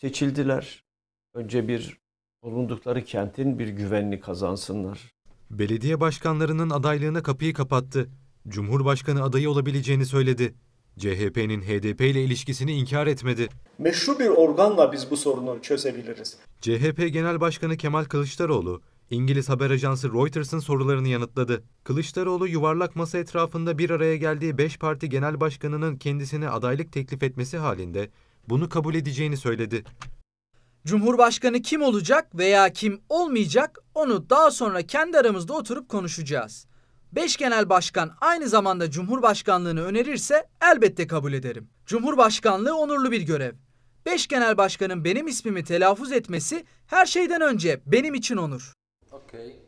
seçildiler. Önce bir bulundukları kentin bir güvenli kazansınlar. Belediye başkanlarının adaylığına kapıyı kapattı. Cumhurbaşkanı adayı olabileceğini söyledi. CHP'nin HDP ile ilişkisini inkar etmedi. Meşru bir organla biz bu sorunu çözebiliriz. CHP Genel Başkanı Kemal Kılıçdaroğlu, İngiliz haber ajansı Reuters'ın sorularını yanıtladı. Kılıçdaroğlu yuvarlak masa etrafında bir araya geldiği 5 parti genel başkanının kendisine adaylık teklif etmesi halinde bunu kabul edeceğini söyledi. Cumhurbaşkanı kim olacak veya kim olmayacak onu daha sonra kendi aramızda oturup konuşacağız. Beş genel başkan aynı zamanda Cumhurbaşkanlığını önerirse elbette kabul ederim. Cumhurbaşkanlığı onurlu bir görev. Beş genel başkanın benim ismimi telaffuz etmesi her şeyden önce benim için onur. Okay.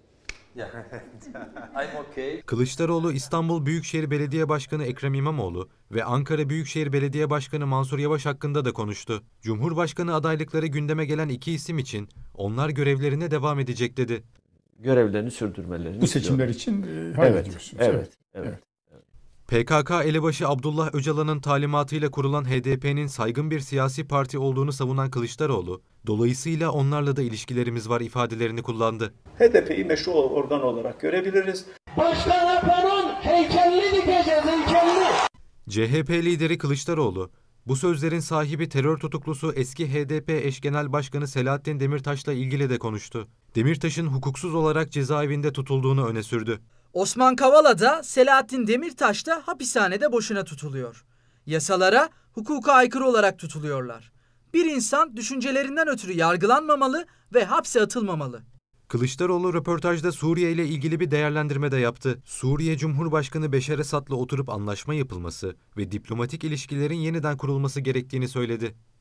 Kılıçdaroğlu İstanbul Büyükşehir Belediye Başkanı Ekrem İmamoğlu ve Ankara Büyükşehir Belediye Başkanı Mansur Yavaş hakkında da konuştu. Cumhurbaşkanı adaylıkları gündeme gelen iki isim için onlar görevlerine devam edecek dedi. Görevlerini sürdürmelerini Bu seçimler istiyorum. için e, evet, evet, evet, evet. PKK elebaşı Abdullah Öcalan'ın talimatıyla kurulan HDP'nin saygın bir siyasi parti olduğunu savunan Kılıçdaroğlu, dolayısıyla onlarla da ilişkilerimiz var ifadelerini kullandı. HDP'yi meşru organ olarak görebiliriz. Başkan Erdoğan'ın heykelini dikeceğiz, heykelini. CHP lideri Kılıçdaroğlu, bu sözlerin sahibi terör tutuklusu eski HDP eş genel başkanı Selahattin Demirtaş'la ilgili de konuştu. Demirtaş'ın hukuksuz olarak cezaevinde tutulduğunu öne sürdü. Osman Kavala da Selahattin Demirtaş da hapishanede boşuna tutuluyor. Yasalara hukuka aykırı olarak tutuluyorlar. Bir insan düşüncelerinden ötürü yargılanmamalı ve hapse atılmamalı. Kılıçdaroğlu röportajda Suriye ile ilgili bir değerlendirme de yaptı. Suriye Cumhurbaşkanı Beşar Esad'la oturup anlaşma yapılması ve diplomatik ilişkilerin yeniden kurulması gerektiğini söyledi.